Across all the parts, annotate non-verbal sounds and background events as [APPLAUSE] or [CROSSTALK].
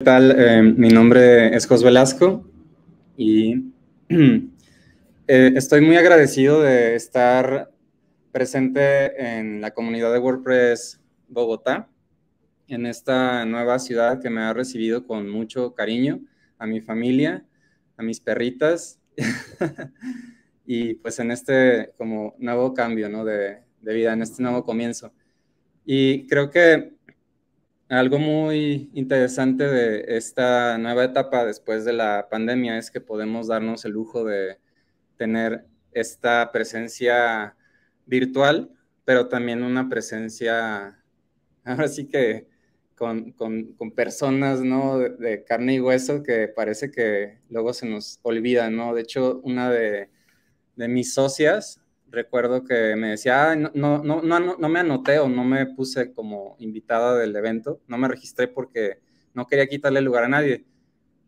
¿Qué tal? Eh, mi nombre es Jos Velasco y [CLEARS THROAT] eh, estoy muy agradecido de estar presente en la comunidad de WordPress Bogotá, en esta nueva ciudad que me ha recibido con mucho cariño, a mi familia, a mis perritas [LAUGHS] y pues en este como nuevo cambio ¿no? de, de vida, en este nuevo comienzo. Y creo que algo muy interesante de esta nueva etapa después de la pandemia es que podemos darnos el lujo de tener esta presencia virtual, pero también una presencia, [LAUGHS] ahora sí que con, personas, ¿no? De, carne y hueso que parece que luego se nos olvida, ¿no? De hecho, una de mis socias recuerdo que me decía, no, no, no, no, me anoté o no me puse como invitada del evento, no me registré porque no quería quitarle lugar a nadie.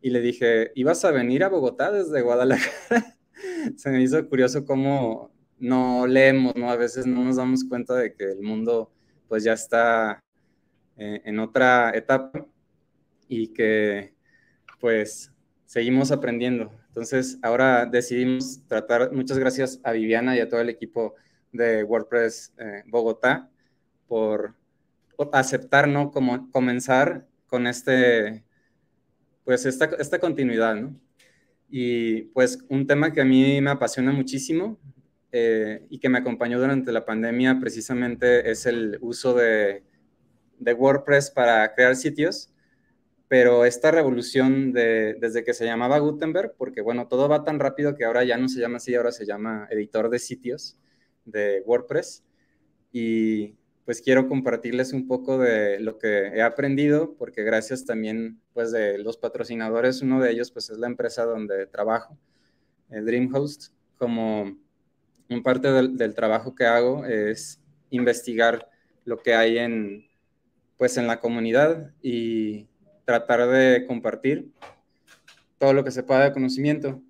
Y le dije, ¿ibas a venir a Bogotá desde Guadalajara? [LAUGHS] Se me hizo curioso cómo no leemos, ¿no? A veces no nos damos cuenta de que el mundo pues ya está eh, en otra etapa y que pues seguimos aprendiendo. Entonces, ahora decidimos tratar, muchas gracias a Viviana y a todo el equipo de WordPress eh, Bogotá por, aceptar no como comenzar con este, pues esta, esta continuidad, ¿no? Y pues un tema que a mí me apasiona muchísimo eh, y que me acompañó durante la pandemia precisamente es el uso de WordPress para crear sitios pero esta revolución desde que se llamaba Gutenberg, porque bueno, todo va tan rápido que ahora ya no se llama así, ahora se llama editor de sitios de WordPress. Y pues quiero compartirles un poco de lo que he aprendido, porque gracias también pues de los patrocinadores, uno de ellos pues es la empresa donde trabajo, eh, Dreamhost, como un parte del, del, trabajo que hago es investigar lo que hay en pues en la comunidad y tratar de compartir todo lo que se pueda de conocimiento.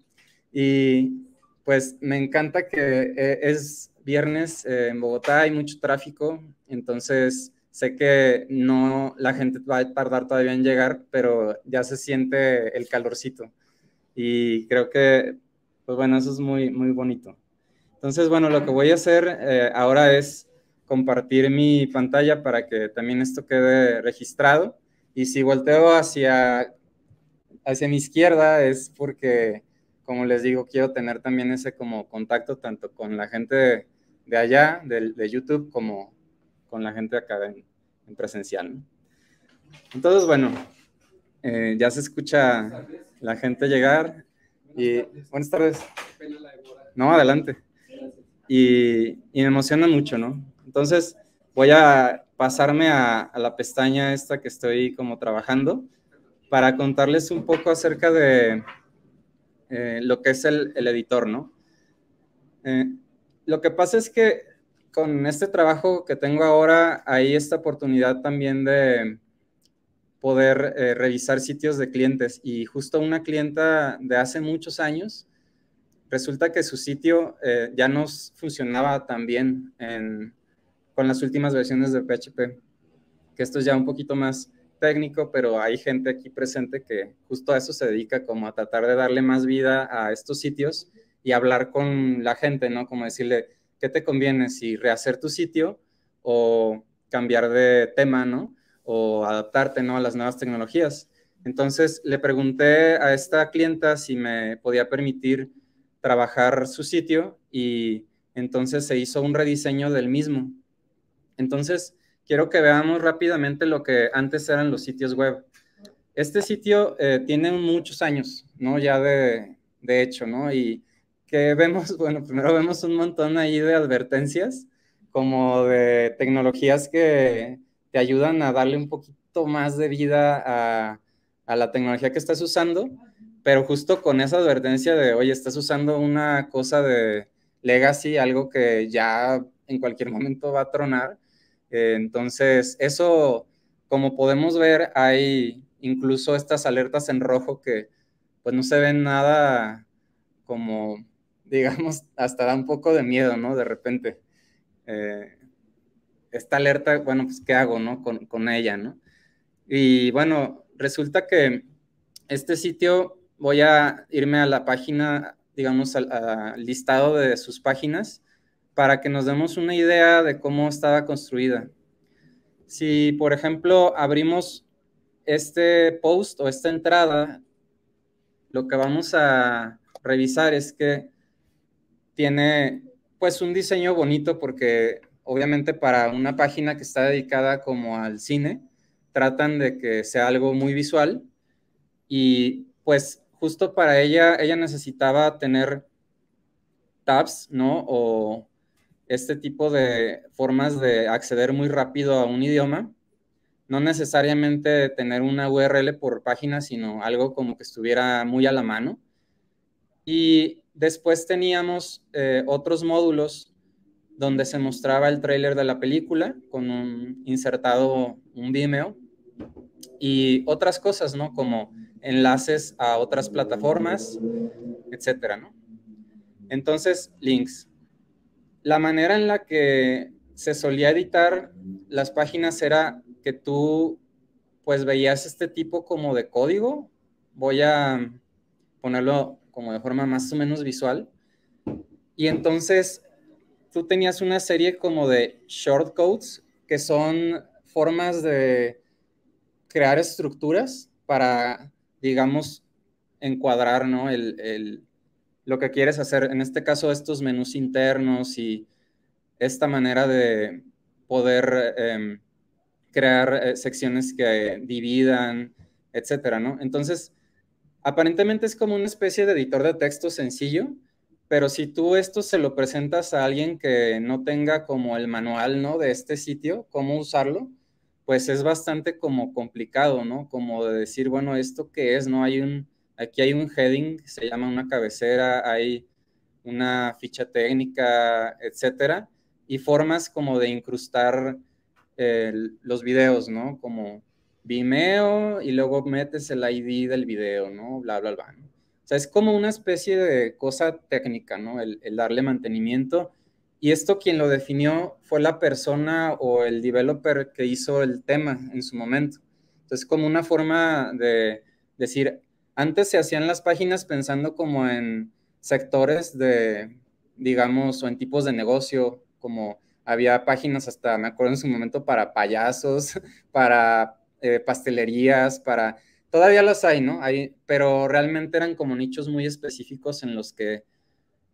Y pues me encanta que eh, es viernes eh, en Bogotá, hay mucho tráfico, entonces sé que no la gente va a tardar todavía en llegar, pero ya se siente el calorcito. Y creo que, pues bueno, eso es muy, muy bonito. Entonces, bueno, lo que voy a hacer eh, ahora es compartir mi pantalla para que también esto quede registrado. Y si volteo hacia, hacia mi izquierda es porque, como les digo, quiero tener también ese como contacto tanto con la gente de, allá, de, YouTube, como con la gente acá en, presencial. Entonces, bueno, eh, ya se escucha la gente llegar. Y, buenas tardes. No, adelante. y me emociona mucho, ¿no? Entonces, voy a pasarme a, la pestaña esta que estoy como trabajando para contarles un poco acerca de eh, lo que es el, editor, ¿no? Eh, lo que pasa es que con este trabajo que tengo ahora hay esta oportunidad también de poder eh, revisar sitios de clientes y justo una clienta de hace muchos años resulta que su sitio ya no funcionaba tan bien en, con las últimas versiones de PHP, que esto es ya un poquito más técnico, pero hay gente aquí presente que justo a eso se dedica, como a tratar de darle más vida a estos sitios y hablar con la gente, ¿no? Como decirle, ¿qué te conviene? Si rehacer tu sitio o cambiar de tema, ¿no? O adaptarte, ¿no? A las nuevas tecnologías. Entonces le pregunté a esta clienta si me podía permitir trabajar su sitio y entonces se hizo un rediseño del mismo entonces, quiero que veamos rápidamente lo que antes eran los sitios web. Este sitio eh, tiene muchos años, ¿no? Ya de, hecho, ¿no? Y que vemos, [LAUGHS] bueno, primero vemos un montón ahí de advertencias, como de tecnologías que te ayudan a darle un poquito más de vida a, a la tecnología que estás usando, pero justo con esa advertencia de, oye, estás usando una cosa de legacy, algo que ya en cualquier momento va a tronar, eh, entonces, eso, como podemos ver, hay incluso estas alertas en rojo que pues no se ven nada como, [LAUGHS] digamos, hasta da un poco de miedo, ¿no? De repente. Eh, esta alerta, bueno, pues ¿qué hago, no? Con, con ella, ¿no? Y bueno, resulta que este sitio, voy a irme a la página, digamos, al listado de sus páginas para que nos demos una idea de cómo estaba construida. Si, por ejemplo, abrimos este post o esta entrada, lo que vamos a revisar es que tiene pues un diseño bonito porque obviamente para una página que está dedicada como al cine, tratan de que sea algo muy visual y pues justo para ella, ella necesitaba tener tabs, ¿no? O este tipo de formas de acceder muy rápido a un idioma, no necesariamente tener una URL por página, sino algo como que estuviera muy a la mano. Y después teníamos eh, otros módulos donde se mostraba el tráiler de la película con un insertado un Vimeo y otras cosas, ¿no? Como enlaces a otras plataformas, etcétera, ¿no? Entonces, links la manera en la que se solía editar las páginas era que tú pues veías este tipo como de código. Voy a ponerlo como de forma más o menos visual. Y entonces tú tenías una serie como de shortcodes que son formas de crear estructuras para, digamos, encuadrar ¿no? el, el, lo que quieres hacer, en este caso estos menús internos y esta manera de poder em, crear eh, secciones que dividan, etcétera, ¿no? Entonces, aparentemente es como una especie de editor de texto sencillo, pero si tú esto se lo presentas a alguien que no tenga como el manual, ¿no? De este sitio, cómo usarlo, pues es bastante como complicado, ¿no? Como de decir, bueno, ¿esto qué es? No hay un Aquí hay un heading, se llama una cabecera, hay una ficha técnica, etcétera, y formas como de incrustar eh, los videos, ¿no? Como Vimeo y luego metes el ID del video, ¿no? Bla, bla, bla. O sea, es como una especie de cosa técnica, ¿no? El, el, darle mantenimiento. Y esto quien lo definió fue la persona o el developer que hizo el tema en su momento. Entonces, como una forma de decir, antes se hacían las páginas pensando como en sectores de, digamos, o en tipos de negocio, como había páginas hasta, me acuerdo en su momento, para payasos, [LAUGHS] para eh, pastelerías, para... Todavía las hay, ¿no? Hay, pero realmente eran como nichos muy específicos en los que,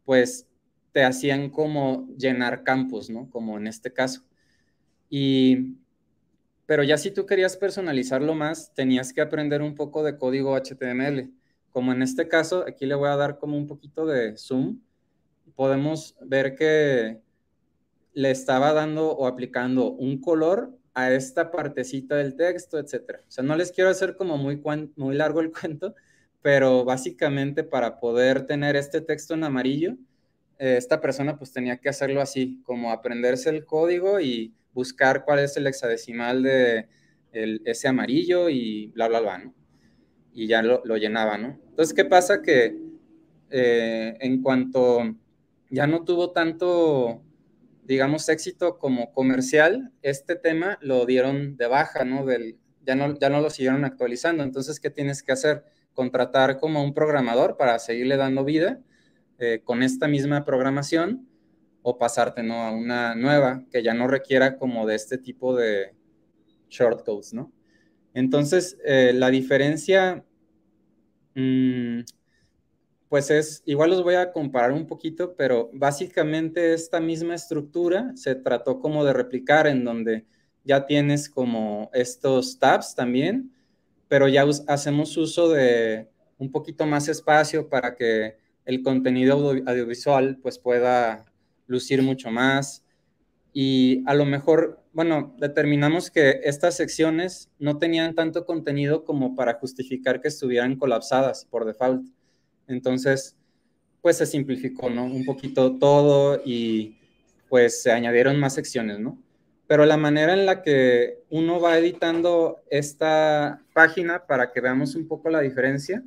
pues, te hacían como llenar campos, ¿no? Como en este caso. Y pero ya si tú querías personalizarlo más, tenías que aprender un poco de código HTML. Como en este caso, aquí le voy a dar como un poquito de zoom. Podemos ver que le estaba dando o aplicando un color a esta partecita del texto, etc. O sea, no les quiero hacer como muy, muy largo el [LAUGHS] cuento, pero básicamente para poder tener este texto en amarillo, eh, esta persona pues tenía que hacerlo así, como aprenderse el código y buscar cuál es el hexadecimal de ese amarillo y bla, bla, bla, ¿no? Y ya lo, llenaba, ¿no? Entonces, ¿qué pasa? Que eh, en cuanto ya no tuvo tanto, digamos, éxito como comercial, este tema lo dieron de baja, ¿no? ya, ¿no? ya no lo siguieron actualizando. Entonces, ¿qué tienes que hacer? Contratar como un programador para seguirle dando vida eh, con esta misma programación o pasarte ¿no? a una nueva que ya no requiera como de este tipo de shortcodes, ¿no? Entonces, eh, la diferencia, mm, pues es, igual los voy a comparar un poquito, pero básicamente esta misma estructura se trató como de replicar en donde ya tienes como estos tabs también, pero ya hacemos uso de un poquito más espacio para que el contenido audiovisual pues pueda lucir mucho más. Y a lo mejor, bueno, determinamos que estas secciones no tenían tanto contenido como para justificar que estuvieran colapsadas por default. Entonces, pues se simplificó, ¿no? Un poquito todo y pues se añadieron más secciones, ¿no? Pero la manera en la que uno va editando esta página para que veamos un poco la diferencia,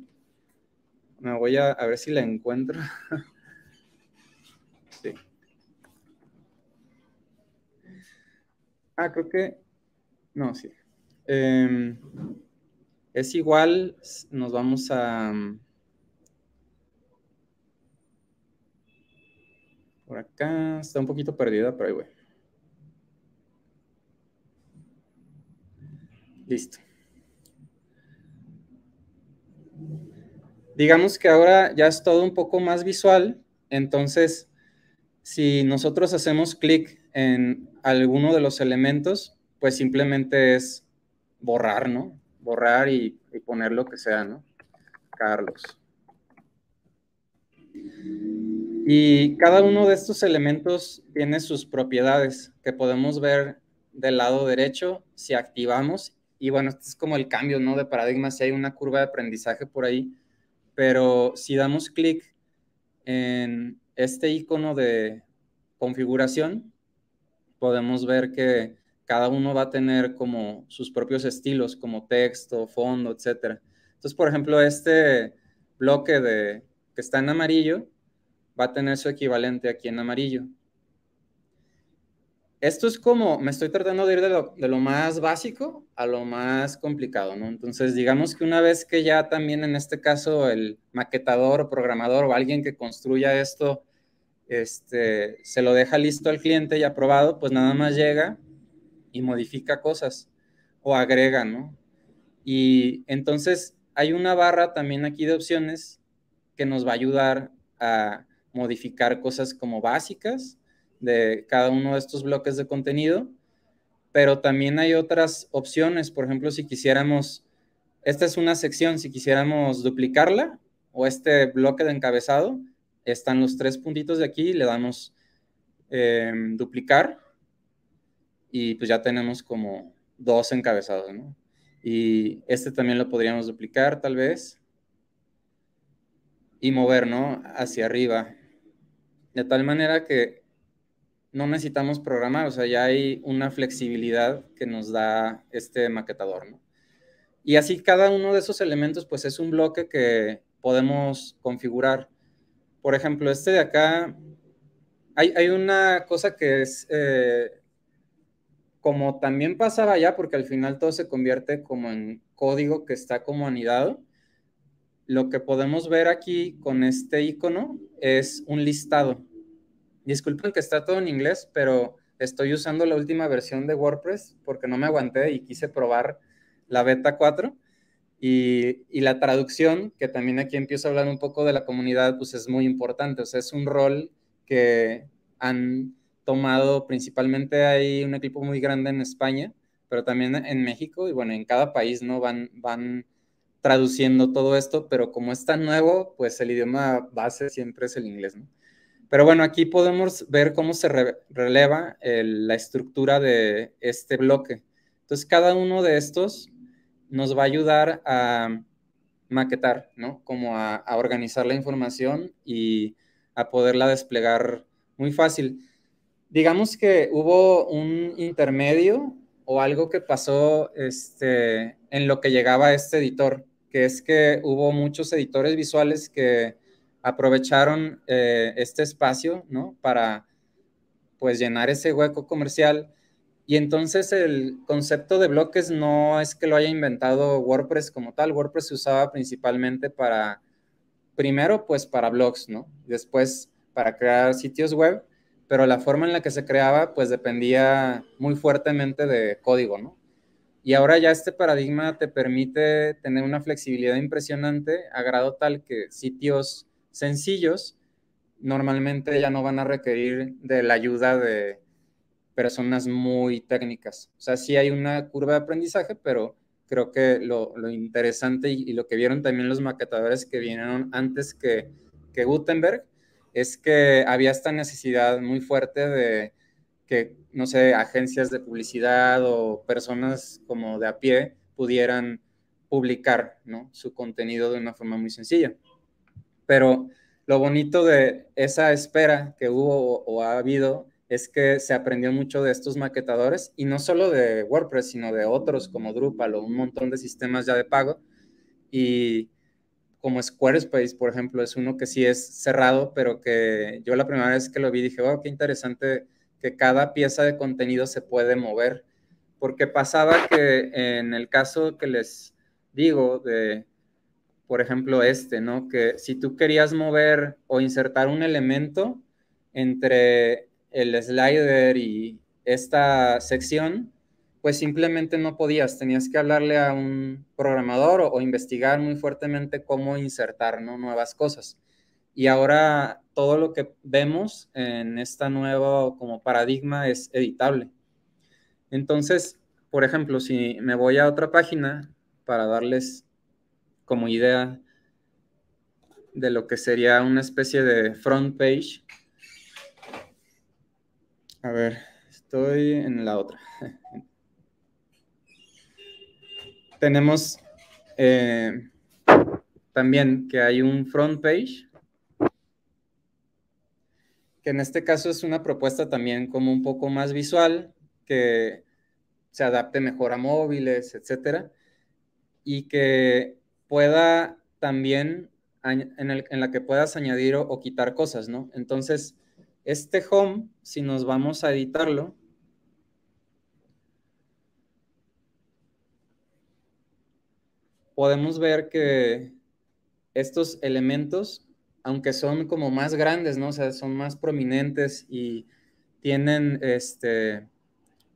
me voy a, a ver si la encuentro. [LAUGHS] Ah, creo que. No, sí. Em, es igual, nos vamos a. Mm, por acá, está un poquito perdida, pero ahí voy. Listo. Digamos que ahora ya es todo un poco más visual, entonces si nosotros hacemos clic en alguno de los elementos, pues simplemente es borrar, ¿no? Borrar y, poner lo que sea, ¿no? Carlos. Y cada uno de estos elementos tiene sus propiedades que podemos ver del lado derecho si activamos. Y bueno, este es como el cambio ¿no? de paradigma, si hay una curva de aprendizaje por ahí. Pero si damos clic en este icono de configuración, podemos ver que cada uno va a tener como sus propios estilos, como texto, fondo, etc. Entonces, por ejemplo, este bloque de, que está en amarillo va a tener su equivalente aquí en amarillo. Esto es como, me estoy tratando de ir de lo, de lo más básico a lo más complicado, ¿no? Entonces, digamos que una vez que ya también en este caso el maquetador, programador o alguien que construya esto este, se lo deja listo al cliente y aprobado, pues nada más llega y modifica cosas o agrega, ¿no? Y entonces hay una barra también aquí de opciones que nos va a ayudar a modificar cosas como básicas de cada uno de estos bloques de contenido, pero también hay otras opciones, por ejemplo, si quisiéramos, esta es una sección, si quisiéramos duplicarla o este bloque de encabezado, están los tres puntitos de aquí, le damos eh, duplicar y pues ya tenemos como dos encabezados, Y este también lo podríamos duplicar tal vez y mover, ¿no? Hacia arriba. De tal manera que no necesitamos programar, o sea, ya hay una flexibilidad que nos da este maquetador, ¿no? Y así cada uno de esos elementos, pues es un bloque que podemos configurar. Por ejemplo, este de acá, hay, una cosa que es, eh, como también pasaba allá, porque al final todo se convierte como en código que está como anidado, lo que podemos ver aquí con este icono es un listado. Disculpen que está todo en inglés, pero estoy usando la última versión de WordPress porque no me aguanté y quise probar la beta 4. Y, la traducción, que también aquí empiezo a hablar un poco de la comunidad, pues es muy importante. O sea, es un rol que han tomado principalmente, hay un equipo muy grande en España, pero también en México y bueno, en cada país, ¿no? Van, van traduciendo todo esto, pero como es tan nuevo, pues el idioma base siempre es el inglés, ¿no? Pero bueno, aquí podemos ver cómo se releva la estructura de este bloque. Entonces, cada uno de estos nos va a ayudar a maquetar, ¿no? Como a, organizar la información y a poderla desplegar muy fácil. Digamos que hubo un intermedio o algo que pasó este, en lo que llegaba este editor, que es que hubo muchos editores visuales que aprovecharon eh, este espacio, ¿no? Para pues llenar ese hueco comercial y entonces el concepto de bloques no es que lo haya inventado WordPress como tal. WordPress se usaba principalmente para, primero, pues para blogs, ¿no? Después para crear sitios web, pero la forma en la que se creaba, pues dependía muy fuertemente de código, ¿no? Y ahora ya este paradigma te permite tener una flexibilidad impresionante a grado tal que sitios sencillos normalmente ya no van a requerir de la ayuda de personas muy técnicas. O sea, sí hay una curva de aprendizaje, pero creo que lo, interesante y, lo que vieron también los maquetadores que vinieron antes que, que Gutenberg es que había esta necesidad muy fuerte de que, no sé, agencias de publicidad o personas como de a pie pudieran publicar su contenido de una forma muy sencilla. Pero lo bonito de esa espera que hubo o, ha habido es que se aprendió mucho de estos maquetadores y no solo de WordPress, sino de otros como Drupal o un montón de sistemas ya de pago. Y como Squarespace, por ejemplo, es uno que sí es cerrado, pero que yo la primera vez que lo vi dije, wow, oh, qué interesante que cada pieza de contenido se puede mover. Porque pasaba que en el caso que les digo de, por ejemplo, este, ¿no? Que si tú querías mover o insertar un elemento entre el slider y esta sección, pues simplemente no podías, tenías que hablarle a un programador o, investigar muy fuertemente cómo insertar nuevas cosas. Y ahora todo lo que vemos en esta nueva como paradigma es editable. Entonces, por ejemplo, si me voy a otra página para darles como idea de lo que sería una especie de front page, a ver, estoy en la otra. [LAUGHS] Tenemos eh, también que hay un front page, que en este caso es una propuesta también como un poco más visual, que se adapte mejor a móviles, etcétera, y que pueda también, en, la que puedas añadir o quitar cosas, ¿no? Entonces, este home, si nos vamos a editarlo, podemos ver que estos elementos, aunque son como más grandes, ¿no? O sea, son más prominentes y tienen, este,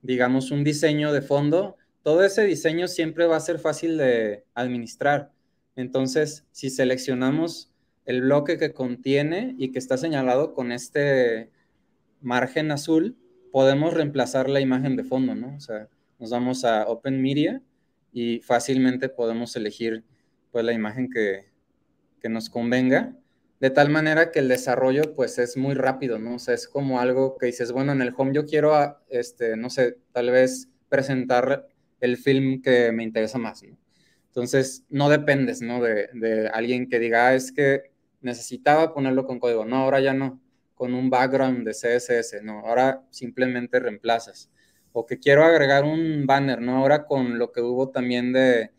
digamos, un diseño de fondo, todo ese diseño siempre va a ser fácil de administrar. Entonces, si seleccionamos el bloque que contiene y que está señalado con este margen azul, podemos reemplazar la imagen de fondo, ¿no? O sea, nos vamos a Open Media y fácilmente podemos elegir pues la imagen que, nos convenga, de tal manera que el desarrollo pues es muy rápido, ¿no? O sea, es como algo que dices, bueno, en el home yo quiero, ah, este, no sé, tal vez presentar el film que me interesa más, ¿no? Entonces, no dependes, ¿no? De, de alguien que diga, ah, es que necesitaba ponerlo con código. No, ahora ya no, con un background de CSS, no, ahora simplemente reemplazas. O que quiero agregar un banner, ¿no? Ahora con lo que hubo también de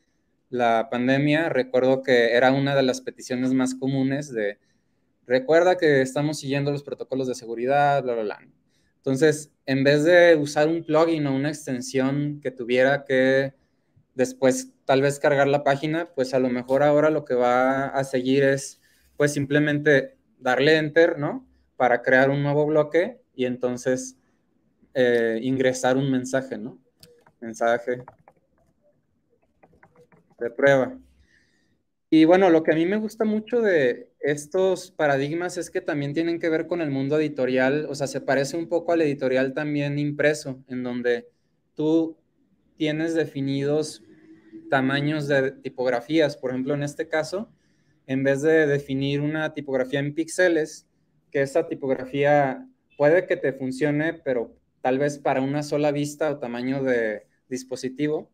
la pandemia, recuerdo que era una de las peticiones más comunes de, recuerda que estamos siguiendo los protocolos de seguridad, bla, bla, bla. Entonces, en vez de usar un plugin o una extensión que tuviera que después tal vez cargar la página, pues a lo mejor ahora lo que va a seguir es pues simplemente darle enter, ¿no? Para crear un nuevo bloque y entonces eh, ingresar un mensaje, ¿no? Mensaje de prueba. Y bueno, lo que a mí me gusta mucho de estos paradigmas es que también tienen que ver con el mundo editorial, o sea, se parece un poco al editorial también impreso, en donde tú tienes definidos tamaños de tipografías, por ejemplo, en este caso, en vez de definir una tipografía en píxeles, que esa tipografía puede que te funcione, pero tal vez para una sola vista o tamaño de dispositivo,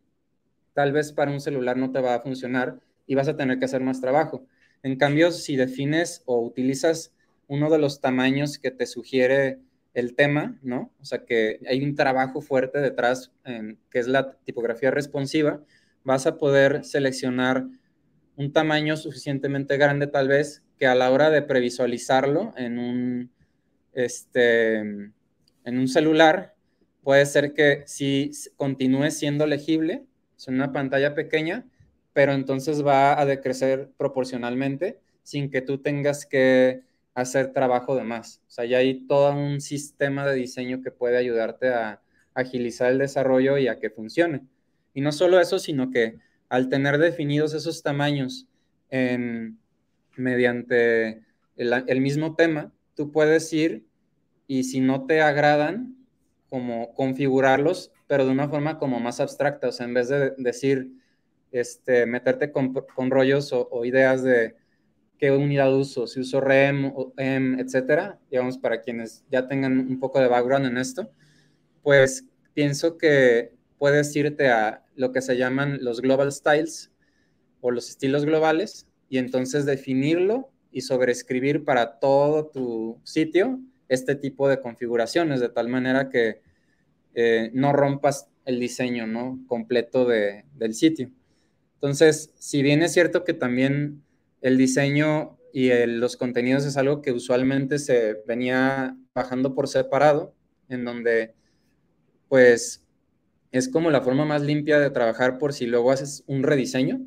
tal vez para un celular no te va a funcionar y vas a tener que hacer más trabajo. En cambio, si defines o utilizas uno de los tamaños que te sugiere el tema, ¿no? O sea, que hay un trabajo fuerte detrás, que es la tipografía responsiva, vas a poder seleccionar un tamaño suficientemente grande tal vez que a la hora de previsualizarlo en un, este, en un celular, puede ser que si continúe siendo legible, es una pantalla pequeña, pero entonces va a decrecer proporcionalmente sin que tú tengas que hacer trabajo de más. O sea, ya hay todo un sistema de diseño que puede ayudarte a agilizar el desarrollo y a que funcione. Y no solo eso, sino que al tener definidos esos tamaños mediante el, mismo tema, tú puedes ir y si no te agradan, como configurarlos, pero de una forma como más abstracta, o sea, en vez de decir, este, meterte con, rollos o, ideas de qué unidad uso, si uso REM, o em, etcétera, digamos, para quienes ya tengan un poco de background en esto, pues pienso que puedes irte a lo que se llaman los global styles o los estilos globales y entonces definirlo y sobreescribir para todo tu sitio este tipo de configuraciones de tal manera que eh, no rompas el diseño ¿no? completo del sitio. Entonces, si bien es cierto que también el diseño y los contenidos es algo que usualmente se venía bajando por separado, en donde pues es como la forma más limpia de trabajar por si luego haces un rediseño.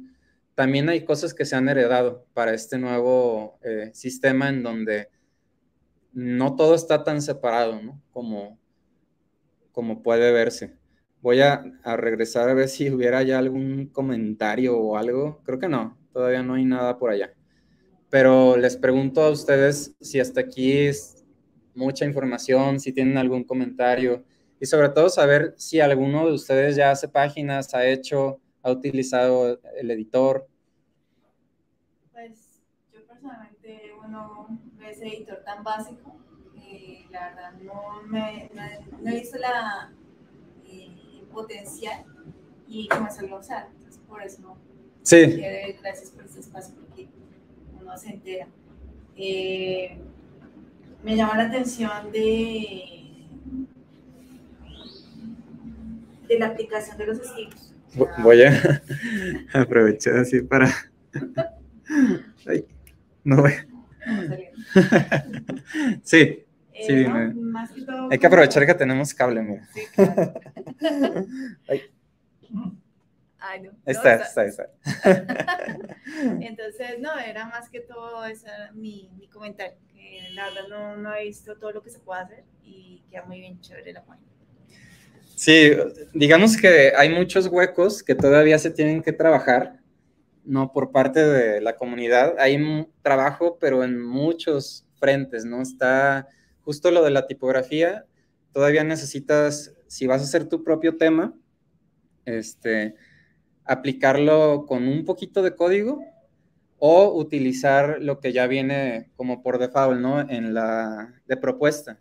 También hay cosas que se han heredado para este nuevo eh, sistema en donde no todo está tan separado, ¿no? Como, como puede verse. Voy a, a, regresar a ver si hubiera ya algún comentario o algo. Creo que no, todavía no hay nada por allá. Pero les pregunto a ustedes si hasta aquí es mucha información, si tienen algún comentario, y sobre todo saber si alguno de ustedes ya hace páginas, ha hecho, ha utilizado el editor. Pues yo personalmente, bueno, no editor tan básico, eh, la verdad no, me, no, hizo la eh, potencial y comenzarlo a usar, entonces por eso Sí. Gracias por este espacio porque uno se entera. Eh, me llama la atención de de la aplicación de los estilos. Voy a [LAUGHS] aprovechar así para... [LAUGHS] no [LAUGHS] Sí, sí, eh, Hay que aprovechar que tenemos cable, mira. Ay. Está, está, Entonces, no, era más que todo mi, mi comentario. Que la verdad no, no he visto todo lo que se puede hacer y queda muy bien chévere la página. Sí, digamos que hay muchos huecos que todavía se tienen que trabajar, ¿no? Por parte de la comunidad. Hay trabajo, pero en muchos frentes, ¿no? Está justo lo de la tipografía. Todavía necesitas, si vas a hacer tu propio tema, este, aplicarlo con un poquito de código o utilizar lo que ya viene como por default, ¿no? En la de propuesta.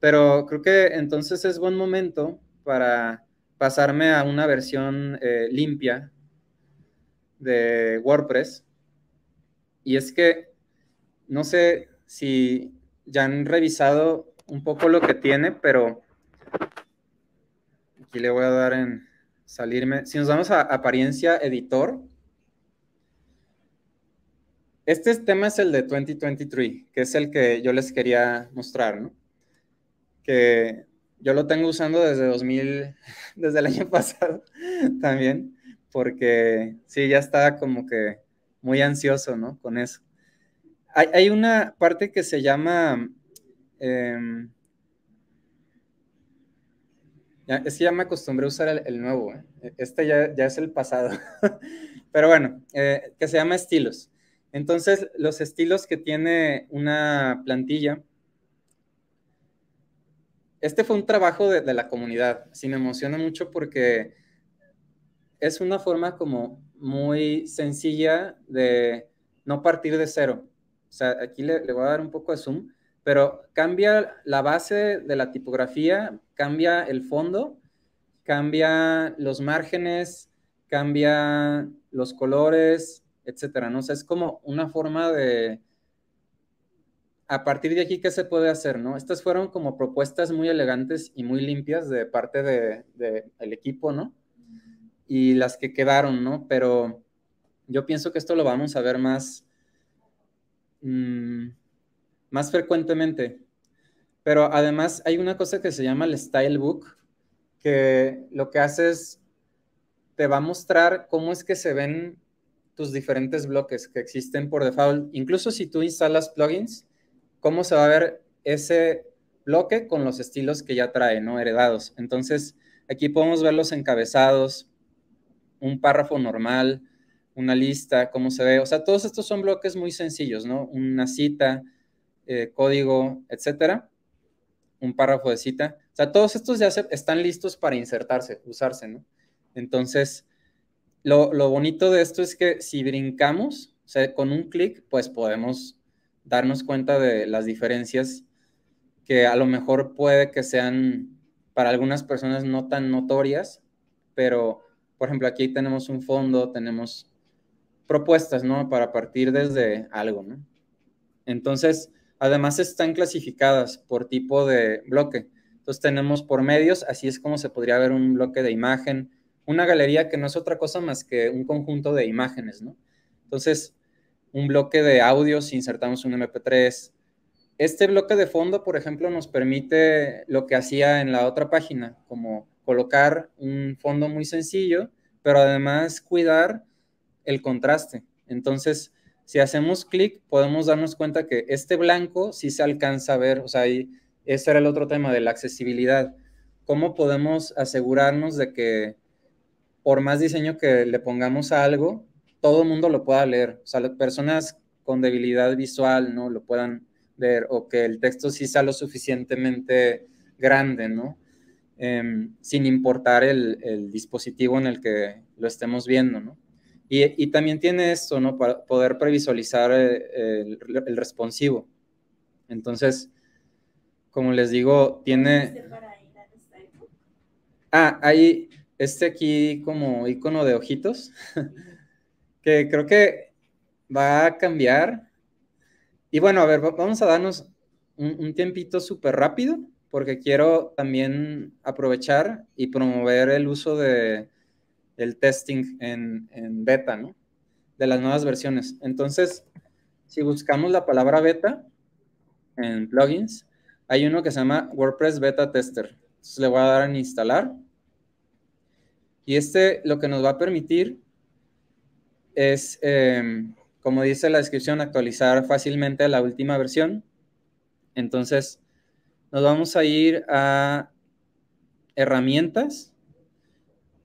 Pero creo que entonces es buen momento para pasarme a una versión eh, limpia de WordPress. Y es que no sé si ya han revisado un poco lo que tiene, pero aquí le voy a dar en salirme. Si nos vamos a apariencia editor, este tema es el de 2023, que es el que yo les quería mostrar, ¿no? Que yo lo tengo usando desde 2000, [LAUGHS] desde el año [LAUGHS] pasado también, porque sí, ya estaba como que muy ansioso, ¿no? Con eso. Hay, una parte que se llama... Eh, es ya me acostumbré a usar el, nuevo, eh, este ya, es el pasado, [LAUGHS] pero bueno, eh, que se llama estilos. Entonces, los estilos que tiene una plantilla este fue un trabajo de, la comunidad. Sí, me emociona mucho porque es una forma como muy sencilla de no partir de cero. O sea, aquí le, voy a dar un poco de zoom, pero cambia la base de la tipografía, cambia el fondo, cambia los márgenes, cambia los colores, etcétera. ¿no? O sea, es como una forma de, a partir de aquí, ¿qué se puede hacer? ¿no? Estas fueron como propuestas muy elegantes y muy limpias de parte del el equipo, ¿no? Y las que quedaron, ¿no? Pero yo pienso que esto lo vamos a ver más, mm, más frecuentemente. Pero además hay una cosa que se llama el style book, que lo que hace es, te va a mostrar cómo es que se ven tus diferentes bloques que existen por default. Incluso si tú instalas plugins, cómo se va a ver ese bloque con los estilos que ya trae, ¿no? Heredados. Entonces, aquí podemos ver los encabezados, un párrafo normal, una lista, cómo se ve. O sea, todos estos son bloques muy sencillos, ¿no? Una cita, eh, código, etcétera. Un párrafo de cita. O sea, todos estos ya están listos para insertarse, usarse, ¿no? Entonces, lo, lo bonito de esto es que si brincamos, o sea, con un clic, pues podemos darnos cuenta de las diferencias que a lo mejor puede que sean para algunas personas no tan notorias, pero por ejemplo aquí tenemos un fondo, tenemos propuestas, ¿no? Para partir desde algo, Entonces, además están clasificadas por tipo de bloque. Entonces tenemos por medios, así es como se podría ver un bloque de imagen, una galería que no es otra cosa más que un conjunto de imágenes, ¿no? Entonces, un bloque de audio si insertamos un MP3. Este bloque de fondo, por ejemplo, nos permite lo que hacía en la otra página, como colocar un fondo muy sencillo, pero además cuidar el contraste. Entonces, si hacemos clic, podemos darnos cuenta que este blanco sí se alcanza a ver, o sea, ahí, ese era el otro tema de la accesibilidad. ¿Cómo podemos asegurarnos de que por más diseño que le pongamos a algo, todo el mundo lo pueda leer, o sea, las personas con debilidad visual, ¿no? Lo puedan ver o que el texto sí sea lo suficientemente grande, ¿no? Em, sin importar el, el, dispositivo en el que lo estemos viendo, ¿no? Y, y también tiene esto, ¿no? Para poder previsualizar eh, el, el, responsivo. Entonces, como les digo, tiene... Ah, hay este aquí como icono de ojitos que creo que va a cambiar. Y bueno, a ver, vamos a darnos un, tiempito súper rápido, porque quiero también aprovechar y promover el uso de el testing en, en beta, ¿no? De las nuevas versiones. Entonces, si buscamos la palabra beta en plugins, hay uno que se llama WordPress Beta Tester. Entonces le voy a dar en instalar. Y este lo que nos va a permitir es, em, como dice la descripción, actualizar fácilmente a la última versión. Entonces, nos vamos a ir a herramientas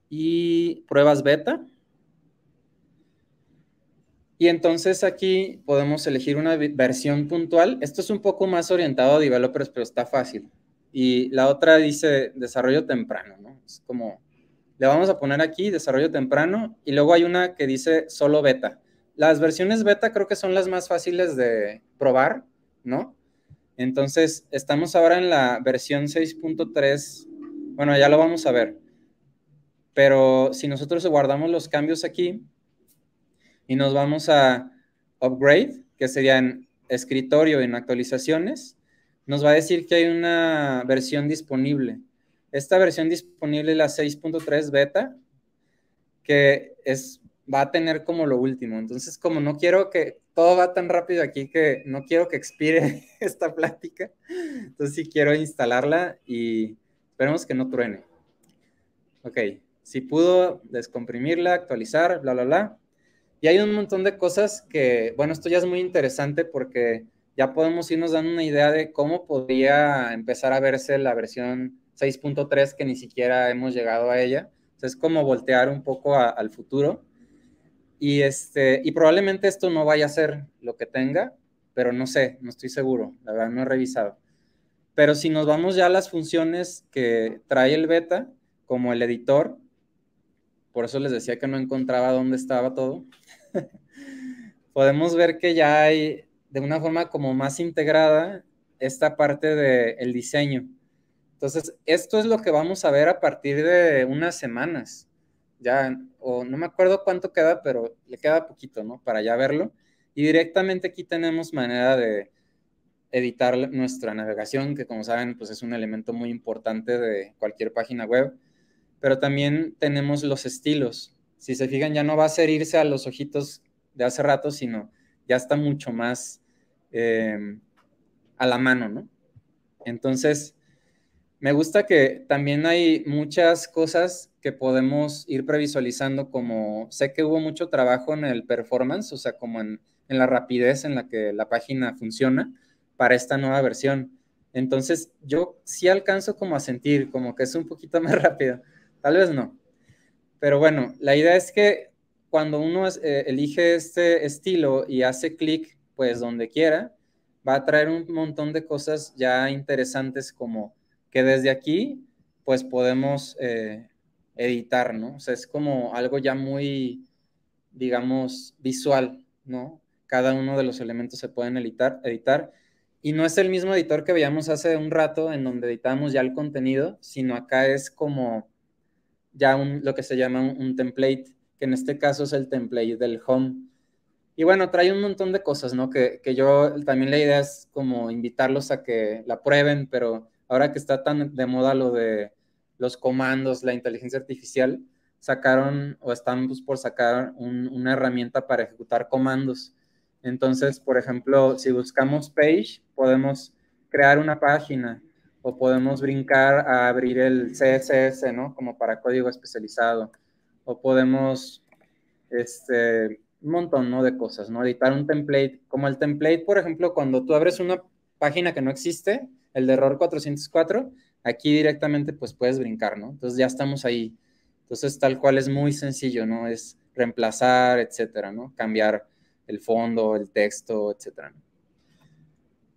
y pruebas beta. Y entonces aquí podemos elegir una versión puntual. Esto es un poco más orientado a developers, pero está fácil. Y la otra dice desarrollo temprano, ¿no? Es como le vamos a poner aquí desarrollo temprano y luego hay una que dice solo beta. Las versiones beta creo que son las más fáciles de probar, ¿no? Entonces, estamos ahora en la versión 6.3. Bueno, ya lo vamos a ver. Pero si nosotros guardamos los cambios aquí y nos vamos a upgrade, que sería en escritorio en actualizaciones, nos va a decir que hay una versión disponible. Esta versión disponible la 6.3 beta, que es, va a tener como lo último. Entonces, como no quiero que todo va tan rápido aquí que no quiero que expire [LAUGHS] esta plática, entonces sí quiero instalarla y esperemos que no truene. Ok, si pudo descomprimirla, actualizar, bla, bla, bla. Y hay un montón de cosas que, bueno, esto ya es muy interesante porque ya podemos irnos dando una idea de cómo podría empezar a verse la versión 6.3 que ni siquiera hemos llegado a ella. Entonces, es como voltear un poco al futuro. Y, este, y probablemente esto no vaya a ser lo que tenga, pero no sé, no estoy seguro, la verdad no he revisado. Pero si nos vamos ya a las funciones que trae el beta, como el editor, por eso les decía que no encontraba dónde estaba todo, [LAUGHS] podemos ver que ya hay de una forma como más integrada esta parte del el diseño. Entonces, esto es lo que vamos a ver a partir de unas semanas. Ya, o no me acuerdo cuánto queda, pero le queda poquito, ¿no? Para ya verlo. Y directamente aquí tenemos manera de editar nuestra navegación, que como saben, pues es un elemento muy importante de cualquier página web. Pero también tenemos los estilos. Si se fijan, ya no va a ser irse a los ojitos de hace rato, sino ya está mucho más eh, a la mano, ¿no? Entonces, me gusta que también hay muchas cosas que podemos ir previsualizando, como sé que hubo mucho trabajo en el performance, o sea, como en, la rapidez en la que la página funciona para esta nueva versión. Entonces, yo sí alcanzo como a sentir, como que es un poquito [LAUGHS] más rápido, tal vez no. Pero bueno, la idea es que cuando uno eh, elige este estilo y hace clic, pues donde quiera, va a traer un montón de cosas ya interesantes como que desde aquí pues podemos eh, editar, ¿no? O sea, es como algo ya muy, digamos, visual, ¿no? Cada uno de los elementos se pueden editar, editar. Y no es el mismo editor que veíamos hace un rato en donde editamos ya el contenido, sino acá es como ya un, lo que se llama un, template, que en este caso es el template del home. Y bueno, trae un montón de cosas, ¿no? Que, que yo también la idea es como invitarlos a que la prueben, pero ahora que está tan de moda lo de los comandos, la inteligencia artificial, sacaron o están pues, por sacar una herramienta para ejecutar comandos. Entonces, por ejemplo, si buscamos page, podemos crear una página o podemos brincar a abrir el CSS, ¿no? Como para código especializado. O podemos, este, un montón, ¿no? De cosas, ¿no? Editar un template. Como el template, por ejemplo, cuando tú abres una página que no existe, el de error 404, aquí directamente pues puedes brincar, ¿no? Entonces ya estamos ahí. Entonces tal cual es muy sencillo, ¿no? Es reemplazar, etcétera, ¿no? Cambiar el fondo, el texto, etcétera.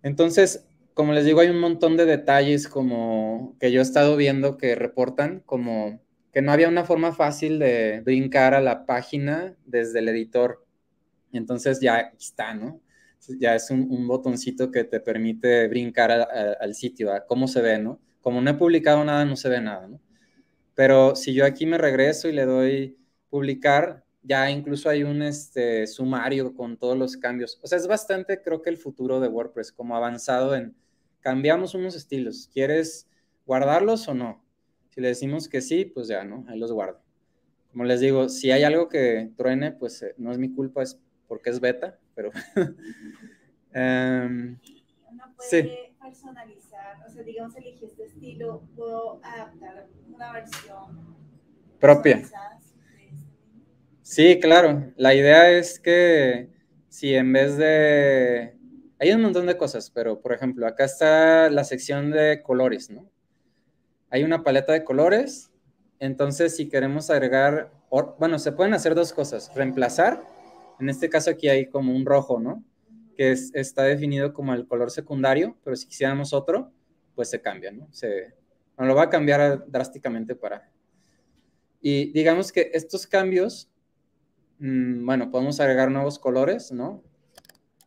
Entonces, como les digo, hay un montón de detalles como que yo he estado viendo que reportan como que no había una forma fácil de brincar a la página desde el editor. Entonces ya está, ¿no? ya es un, botoncito que te permite brincar al sitio, a cómo se ve, ¿no? Como no he publicado nada, no se ve nada, ¿no? Pero si yo aquí me regreso y le doy publicar, ya incluso hay un este, sumario con todos los cambios. O sea, es bastante, creo que el futuro de WordPress, como avanzado en cambiamos unos estilos. ¿Quieres guardarlos o no? Si le decimos que sí, pues ya, ¿no? Ahí los guardo. Como les digo, si hay algo que truene, pues eh, no es mi culpa, es porque es beta, pero... [LAUGHS] Em, puede sí. personalizar, o sea, digamos, elegí este estilo, puedo adaptar una versión propia. Este sí, claro. La idea es que si en vez de... Hay un montón de cosas, pero por ejemplo, acá está la sección de colores, ¿no? Hay una paleta de colores, entonces si queremos agregar, bueno, se pueden hacer dos cosas, reemplazar en este caso aquí hay como un rojo, ¿no? Que está definido como el color secundario, pero si quisiéramos otro, pues se cambia, ¿no? Se, lo va a cambiar drásticamente para... Y digamos que estos cambios, mm, bueno, podemos agregar nuevos colores, ¿no?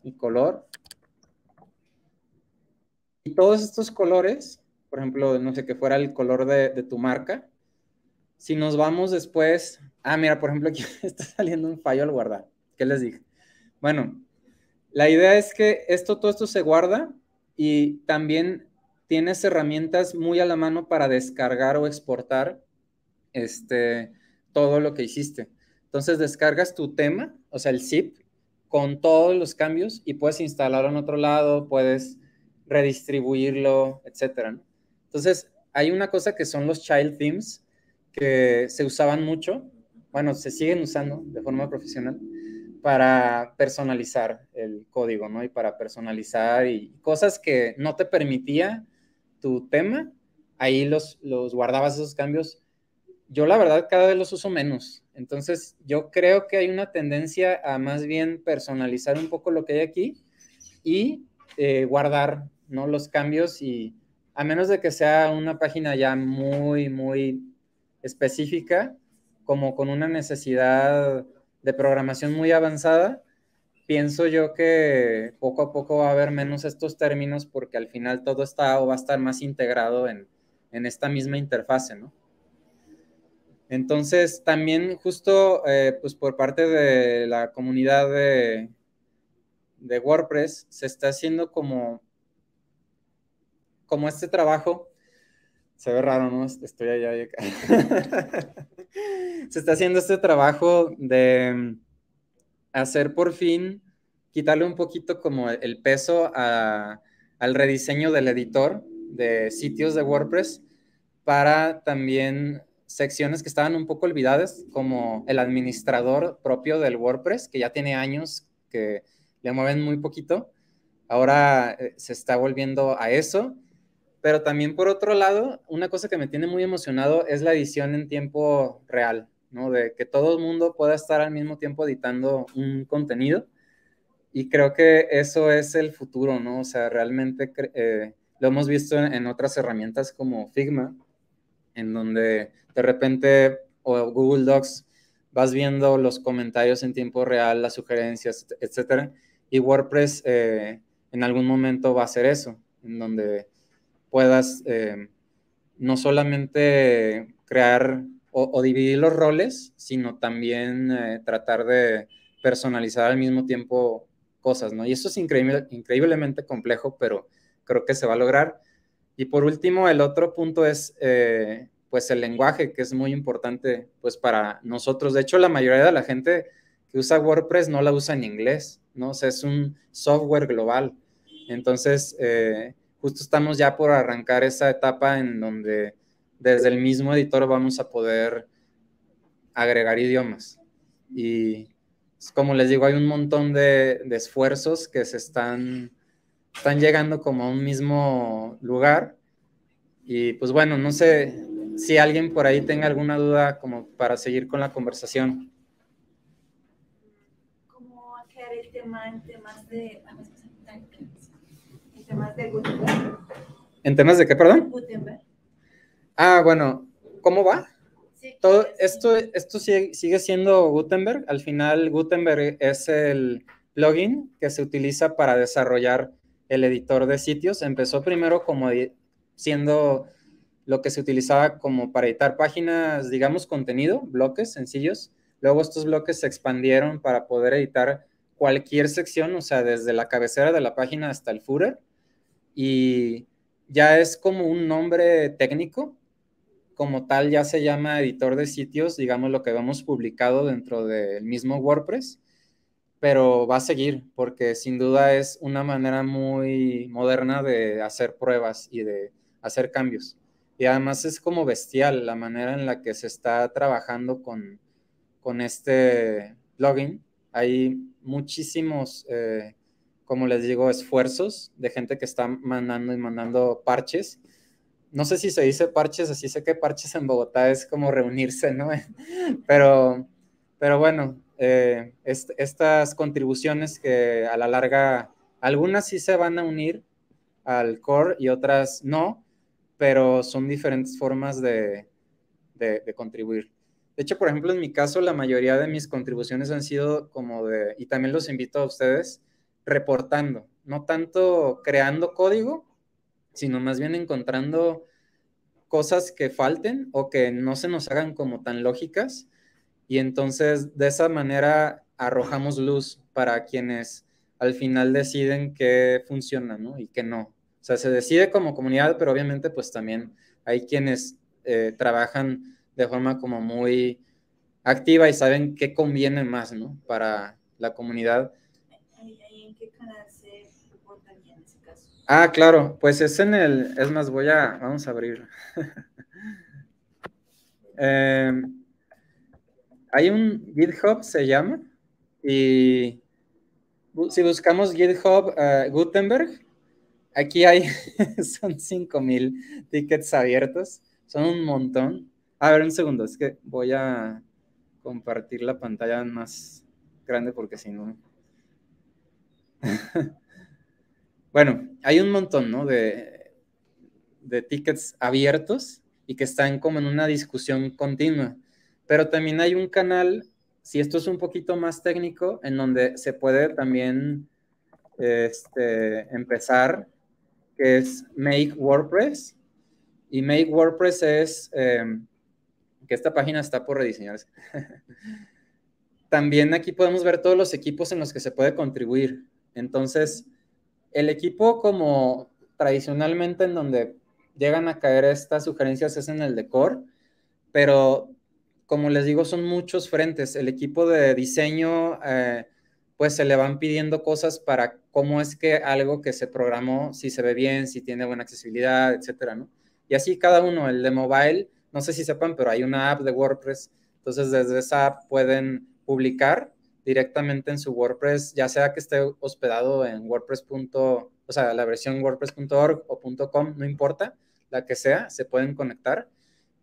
Y color. Y todos estos colores, por ejemplo, no sé, que fuera el color de tu marca, si nos vamos después, ah, mira, por ejemplo, [LAUGHS] aquí está saliendo un fallo al guardar. ¿Qué les dije? Bueno, la idea es que esto, todo esto se guarda y también tienes herramientas muy a la mano para descargar o exportar este, todo lo que hiciste. Entonces descargas tu tema, o sea, el zip, con todos los cambios y puedes instalarlo en otro lado, puedes redistribuirlo, etcétera. Entonces, hay una cosa que son los child themes que se usaban mucho, bueno, se siguen usando de forma profesional, para personalizar el código, ¿no? Y para personalizar y cosas que no te permitía tu tema, ahí los, los guardabas esos cambios. Yo la verdad cada vez los uso menos. Entonces yo creo que hay una tendencia a más bien personalizar un poco lo que hay aquí y eh, guardar, ¿no? Los cambios y a menos de que sea una página ya muy, muy específica, como con una necesidad de programación muy avanzada, pienso yo que poco a poco va a haber menos estos términos porque al final todo está o va a estar más integrado en, esta misma interfase, ¿no? Entonces, también justo eh, pues por parte de la comunidad de, WordPress se está haciendo como, como este trabajo. Se ve raro, ¿no? Estoy allá [LAUGHS] se está haciendo este trabajo de mm, hacer por fin, quitarle un poquito como el peso al rediseño del editor de sitios de WordPress para también secciones que estaban un poco olvidadas, como el administrador propio del WordPress, que ya tiene años que le mueven muy poquito. Ahora eh, se está volviendo a eso pero también por otro lado, una cosa que me tiene muy emocionado es la edición en tiempo real, ¿no? De que todo el mundo pueda estar al mismo tiempo editando un contenido. Y creo que eso es el futuro, ¿no? O sea, realmente eh, lo hemos visto en otras herramientas como Figma, en donde de repente, o Google Docs, vas viendo los comentarios en tiempo real, las sugerencias, etcétera. Y WordPress eh, en algún momento va a hacer eso, en donde puedas eh, no solamente crear o, dividir los roles, sino también eh, tratar de personalizar al mismo tiempo cosas, ¿no? Y eso es increíble, increíblemente complejo, pero creo que se va a lograr. Y por último, el otro punto es, eh, pues, el lenguaje, que es muy importante, pues, para nosotros. De hecho, la mayoría de la gente que usa WordPress no la usa en inglés, ¿no? O sea, es un software global. Entonces, eh, justo estamos ya por arrancar esa etapa en donde desde el mismo editor vamos a poder agregar idiomas. Y como les digo, hay un montón de, esfuerzos que se están, están llegando como a un mismo lugar. Y pues bueno, no sé si alguien por ahí tenga alguna duda como para seguir con la conversación. ¿Cómo el tema en temas de ¿En temas de qué, perdón? Ah, bueno, ¿cómo va? Todo, esto, esto sigue siendo Gutenberg. Al final, Gutenberg es el plugin que se utiliza para desarrollar el editor de sitios. Empezó primero como siendo lo que se utilizaba como para editar páginas, digamos, contenido, bloques sencillos. Luego estos bloques se expandieron para poder editar cualquier sección, o sea, desde la cabecera de la página hasta el footer y ya es como un nombre técnico, como tal ya se llama editor de sitios, digamos lo que hemos publicado dentro del mismo WordPress, pero va a seguir porque sin duda es una manera muy moderna de hacer pruebas y de hacer cambios. Y además es como bestial la manera en la que se está trabajando con, este plugin. Hay muchísimos eh, como les digo, esfuerzos de gente que está mandando y mandando parches. No sé si se dice parches, así sé que parches en Bogotá es como reunirse, ¿no? [LAUGHS] pero, pero bueno, eh, estas contribuciones que a la larga, algunas sí se van a unir al core y otras no, pero son diferentes formas de contribuir. De hecho, por ejemplo, en mi caso, la mayoría de mis contribuciones han sido como de, y también los invito a ustedes, reportando, no tanto creando código, sino más bien encontrando cosas que falten o que no se nos hagan como tan lógicas. Y entonces de esa manera arrojamos luz para quienes al final deciden qué funciona ¿no? y qué no. O sea, se decide como comunidad, pero obviamente pues también hay quienes eh, trabajan de forma como muy activa y saben qué conviene más para la comunidad Ah, claro, pues es en el, es más, voy a, vamos a abrir. [LAUGHS] Em, hay un GitHub, se llama, y si buscamos GitHub eh, Gutenberg, aquí hay, [LAUGHS] son 5000 tickets abiertos, son un montón. A ver, un segundo, es que voy a compartir la pantalla más grande porque si no. [LAUGHS] Bueno, hay un montón, ¿no? De, tickets abiertos y que están como en una discusión continua. Pero también hay un canal, si esto es un poquito más técnico, en donde se puede también este, empezar, que es Make WordPress. Y Make WordPress es em, que esta página está por rediseñarse. [LAUGHS] También aquí podemos ver todos los equipos en los que se puede contribuir. Entonces, el equipo como tradicionalmente en donde llegan a caer estas sugerencias es en el decor, pero como les digo, son muchos frentes. El equipo de diseño, eh, pues se le van pidiendo cosas para cómo es que algo que se programó, si se ve bien, si tiene buena accesibilidad, etcétera, ¿no? Y así cada uno, el de mobile, no sé si sepan, pero hay una app de WordPress, entonces desde esa app pueden publicar directamente en su WordPress, ya sea que esté hospedado en WordPress. o sea, la versión WordPress.org o .com, no importa, la que sea, se pueden conectar.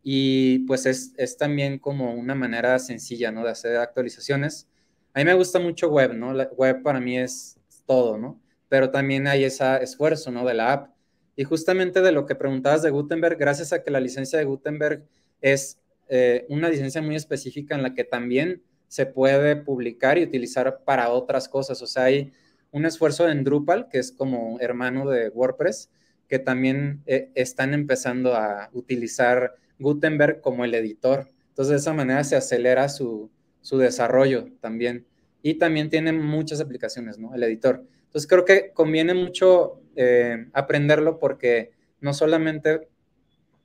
Y pues es, es, también como una manera sencilla, ¿no? De hacer actualizaciones. A mí me gusta mucho web, ¿no? La web para mí es todo, ¿no? Pero también hay ese esfuerzo, ¿no? De la app. Y justamente de lo que preguntabas de Gutenberg, gracias a que la licencia de Gutenberg es eh, una licencia muy específica en la que también se puede publicar y utilizar para otras cosas. O sea, hay un esfuerzo en Drupal, que es como hermano de WordPress, que también eh, están empezando a utilizar Gutenberg como el editor. Entonces, de esa manera se acelera su, desarrollo también. Y también tiene muchas aplicaciones, ¿no? El editor. Entonces, creo que conviene mucho eh, aprenderlo porque no solamente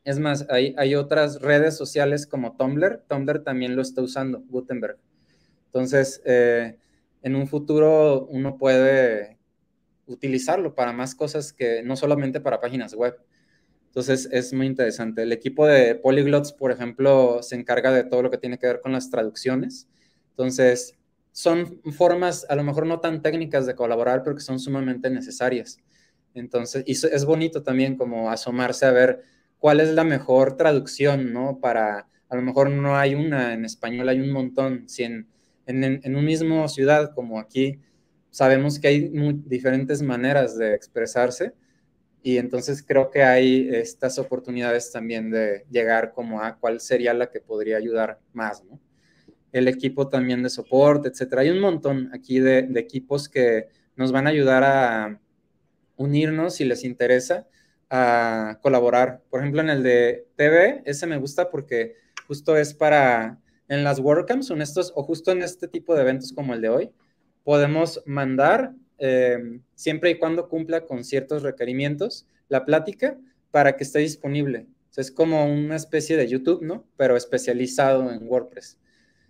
es más, hay, hay, otras redes sociales como Tumblr. Tumblr también lo está usando, Gutenberg. Entonces, eh, en un futuro uno puede utilizarlo para más cosas que no solamente para páginas web. Entonces es muy interesante. El equipo de Polyglots, por ejemplo, se encarga de todo lo que tiene que ver con las traducciones. Entonces, son formas a lo mejor no tan técnicas de colaborar, pero que son sumamente necesarias. Entonces, y es bonito también como asomarse a ver cuál es la mejor traducción, ¿no? Para, a lo mejor no hay una en español, hay un montón. 100 en, un mismo ciudad como aquí, sabemos que hay diferentes maneras de expresarse y entonces creo que hay estas oportunidades también de llegar como a cuál sería la que podría ayudar más, ¿no? El equipo también de soporte, etcétera. Hay un montón aquí de, de equipos que nos van a ayudar a unirnos si les interesa a colaborar. Por ejemplo, en el de TV, ese me gusta porque justo es para en las WordCamps, en estos, o justo en este tipo de eventos como el de hoy, podemos mandar, eh, siempre y cuando cumpla con ciertos requerimientos, la plática para que esté disponible. O es como una especie de YouTube, ¿no? Pero especializado en WordPress.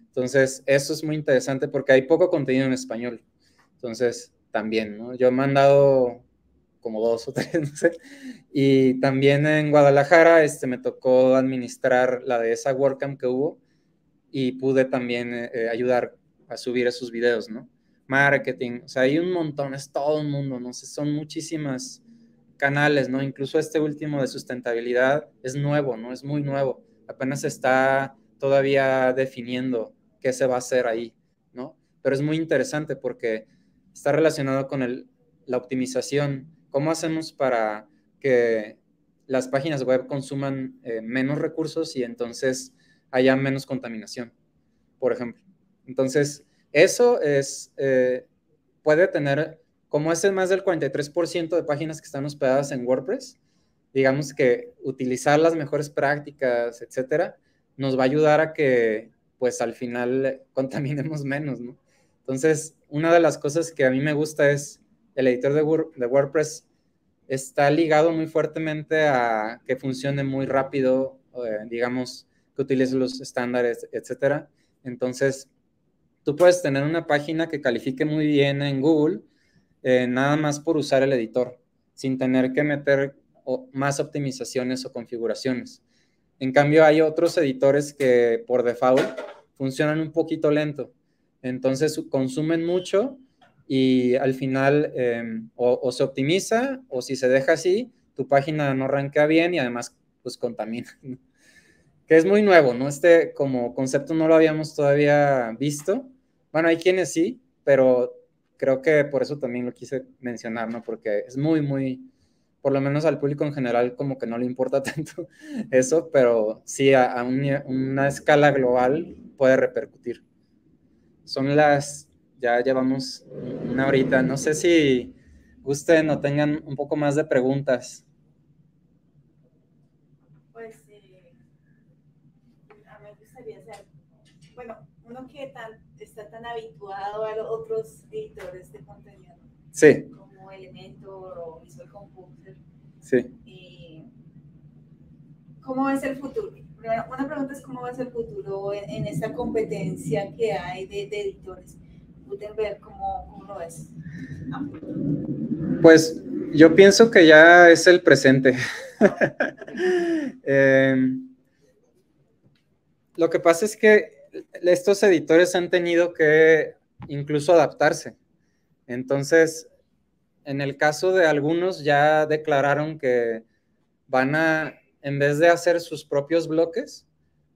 Entonces, eso es muy interesante porque hay poco contenido en español. Entonces, también, ¿no? Yo he mandado como dos o tres, [LAUGHS] no sé. Y también en Guadalajara este, me tocó administrar la de esa WordCamp que hubo y pude también eh, eh, ayudar a subir esos videos, ¿no? Marketing, o sea, hay un montón, es todo el mundo, no sé, son muchísimas canales, ¿no? Incluso este último de sustentabilidad es nuevo, ¿no? Es muy nuevo, apenas está todavía definiendo qué se va a hacer ahí, ¿no? Pero es muy interesante porque está relacionado con la optimización, cómo hacemos para que las páginas web consuman eh, menos recursos y entonces haya menos contaminación, por ejemplo. Entonces, eso es, eh, puede tener, como es más del 43% de páginas que están hospedadas en WordPress, digamos que utilizar las mejores prácticas, etcétera, nos va a ayudar a que, pues al final, [LAUGHS] contaminemos menos, ¿no? Entonces, una de las cosas que a mí me gusta es el editor de, WordPress está ligado muy fuertemente a que funcione muy rápido, eh, digamos, que utilice los estándares, etcétera. Entonces, tú puedes tener una página que califique muy bien en Google, eh, nada más por usar el editor, sin tener que meter más optimizaciones o configuraciones. En cambio, hay otros editores que por default funcionan un poquito lento, entonces consumen mucho y al final em, o, se optimiza o si se deja así, tu página no arranca bien y además pues contamina que es muy nuevo, ¿no? Este como concepto no lo habíamos todavía visto. Bueno, hay quienes sí, pero creo que por eso también lo quise mencionar, ¿no? Porque es muy, muy, por lo menos al público en general como que no le importa [LAUGHS] tanto eso, pero sí a, una escala global puede repercutir. Son las, ya llevamos una horita, no sé si gusten o tengan un poco más de preguntas. que está tan habituado a los otros editores de contenido. Sí. Como Elementor o Visual Composer. Sí. va ¿Cómo es el futuro? una pregunta es cómo va a ser el futuro en, esta competencia que hay de, editores. ¿cómo, ¿cómo lo es? Pues yo pienso que ya es el presente. [LAUGHS] Em, lo que pasa es que estos editores han tenido que incluso adaptarse. Entonces, en el caso de algunos ya declararon que van a, en vez de hacer sus propios bloques,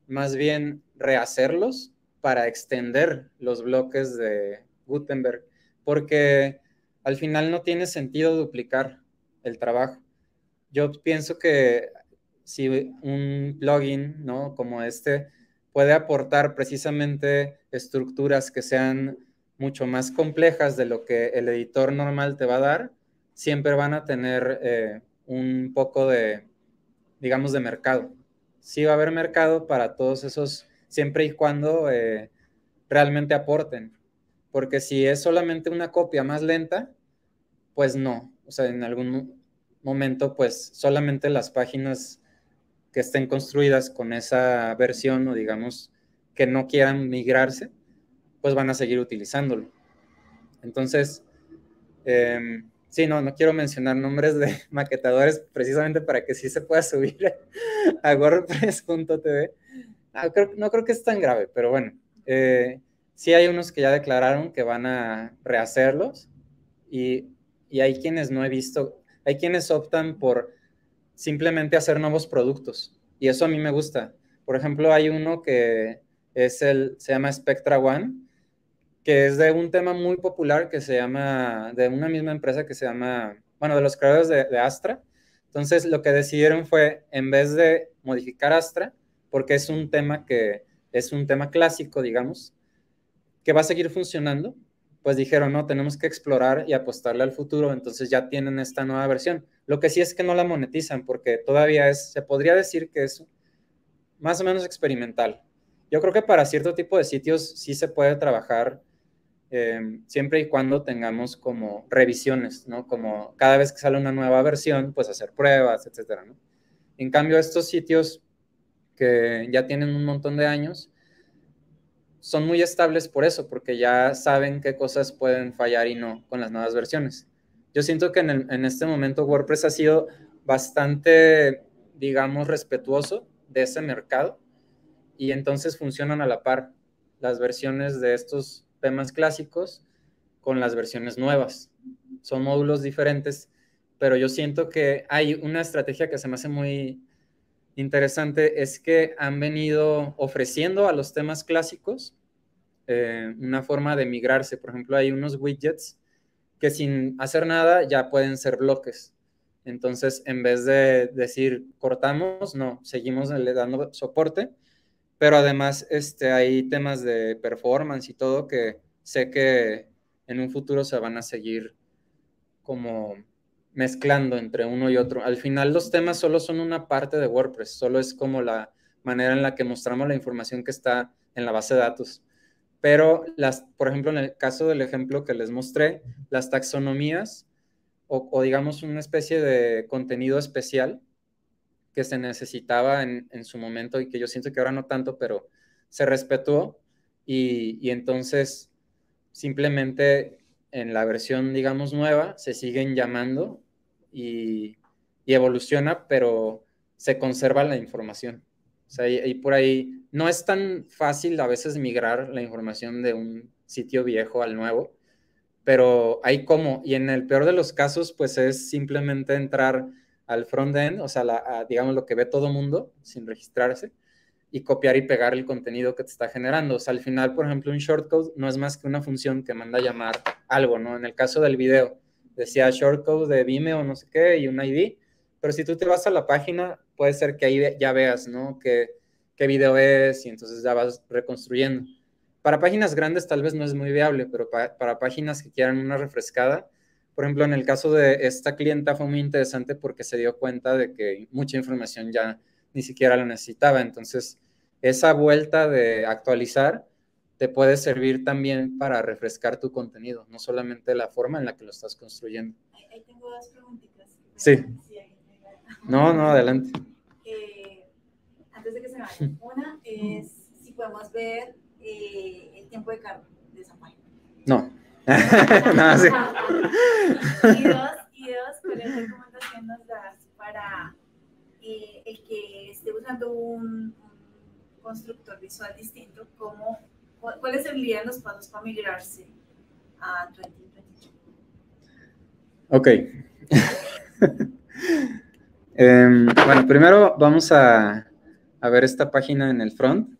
más bien rehacerlos para extender los bloques de Gutenberg, porque al final no tiene sentido duplicar el trabajo. Yo pienso que si un plugin, ¿no? Como este, puede aportar precisamente estructuras que sean mucho más complejas de lo que el editor normal te va a dar, siempre van a tener eh, un poco de, digamos, de mercado. Sí va a haber mercado para todos esos, siempre y cuando eh, realmente aporten. Porque si es solamente una copia más lenta, pues no. O sea, en algún momento, pues solamente las páginas estén construidas con esa versión o digamos que no quieran migrarse, pues van a seguir utilizándolo. Entonces, eh, sí, no, no quiero mencionar nombres de [LAUGHS] maquetadores precisamente para que sí se pueda subir [LAUGHS] a WordPress.tv. No creo, que es tan grave, pero bueno, eh, sí hay unos que ya declararon que van a rehacerlos y, y hay quienes no he visto, hay quienes optan por simplemente hacer nuevos productos. Y eso a mí me gusta. Por ejemplo, hay uno que es el, se llama Spectra One, que es de un tema muy popular que se llama, de una misma empresa que se llama, bueno, de los creadores de, de Astra. Entonces, lo que decidieron fue, en vez de modificar Astra, porque es un tema que es un tema clásico, digamos, que va a seguir funcionando, pues dijeron, no, tenemos que explorar y apostarle al futuro, entonces ya tienen esta nueva versión. Lo que sí es que no la monetizan porque todavía es, se podría decir que es más o menos experimental. Yo creo que para cierto tipo de sitios sí se puede trabajar em, siempre y cuando tengamos como revisiones, ¿no? Como cada vez que sale una nueva versión, pues hacer pruebas, etcétera, En cambio, estos sitios que ya tienen un montón de años, son muy estables por eso, porque ya saben qué cosas pueden fallar y no con las nuevas versiones. Yo siento que en, en este momento WordPress ha sido bastante, digamos, respetuoso de ese mercado y entonces funcionan a la par las versiones de estos temas clásicos con las versiones nuevas. Son módulos diferentes, pero yo siento que hay una estrategia que se me hace muy interesante es que han venido ofreciendo a los temas clásicos eh, una forma de migrarse. Por ejemplo, hay unos widgets que sin hacer nada ya pueden ser bloques. Entonces, en vez de decir cortamos, no, seguimos le dando soporte. Pero además este, hay temas de performance y todo que sé que en un futuro se van a seguir como mezclando entre uno y otro. Al final los temas solo son una parte de WordPress, solo es como la manera en la que mostramos la información que está en la base de datos. Pero, las, por ejemplo, en el caso del ejemplo que les mostré, las taxonomías o, digamos una especie de contenido especial que se necesitaba en, su momento y que yo siento que ahora no tanto, pero se respetó y entonces simplemente en la versión, digamos, nueva, se siguen llamando y, evoluciona, pero se conserva la información. O sea, y, por ahí no es tan fácil a veces migrar la información de un sitio viejo al nuevo, pero hay cómo. Y en el peor de los casos, pues es simplemente entrar al front-end, o sea, digamos lo que ve todo mundo sin registrarse, y copiar y pegar el contenido que te está generando. O sea, al final, por ejemplo, un shortcode no es más que una función que manda a llamar algo, ¿no? En el caso del video, decía shortcode de Vimeo, no sé qué, y un ID. Pero si tú te vas a la página, puede ser que ahí ya veas, ¿no? Qué, qué video es y entonces ya vas reconstruyendo. Para páginas grandes tal vez no es muy viable, pero para páginas que quieran una refrescada, por ejemplo, en el caso de esta clienta fue muy interesante porque se dio cuenta de que mucha información ya ni siquiera la necesitaba. Entonces, esa vuelta de actualizar te puede servir también para refrescar tu contenido, no solamente la forma en la que lo estás construyendo. Ahí tengo dos preguntitas. Sí. No, no, adelante. Eh, antes de que se vaya, [LAUGHS] una es si podemos ver eh, el tiempo de carga de esa página. No. [LAUGHS] Nada, sí. y dos, y dos, ¿cuál es recomendación nos das para eh, el que esté usando un, constructor visual distinto, cómo ¿Cuál es día en los pasos para migrarse a 2022? Ok. [LAUGHS] Em, bueno, primero vamos a, ver esta página en el front.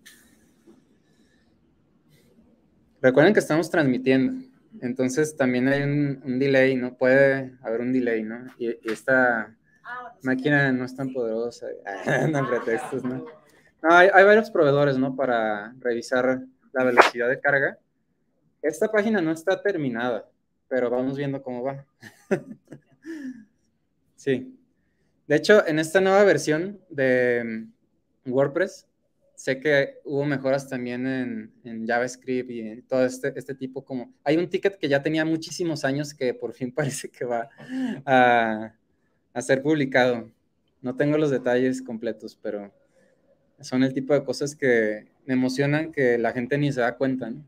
Recuerden que estamos transmitiendo, entonces también hay un, delay, ¿no? Puede haber un delay, ¿no? Y, esta ah, máquina no es tan poderosa, [LAUGHS] no ah. hay, varios proveedores, ¿no? Para revisar la velocidad de carga. Esta página no está terminada, pero vamos viendo cómo va. [LAUGHS] sí. De hecho, en esta nueva versión de mm, WordPress, sé que hubo mejoras también en, en JavaScript y todo este, este, tipo como... Hay un ticket que ya tenía muchísimos años que por fin [LAUGHS] parece que va a, a ser publicado. No tengo los detalles completos, pero son el tipo de cosas que, me emocionan que la gente ni se da cuenta, ¿no?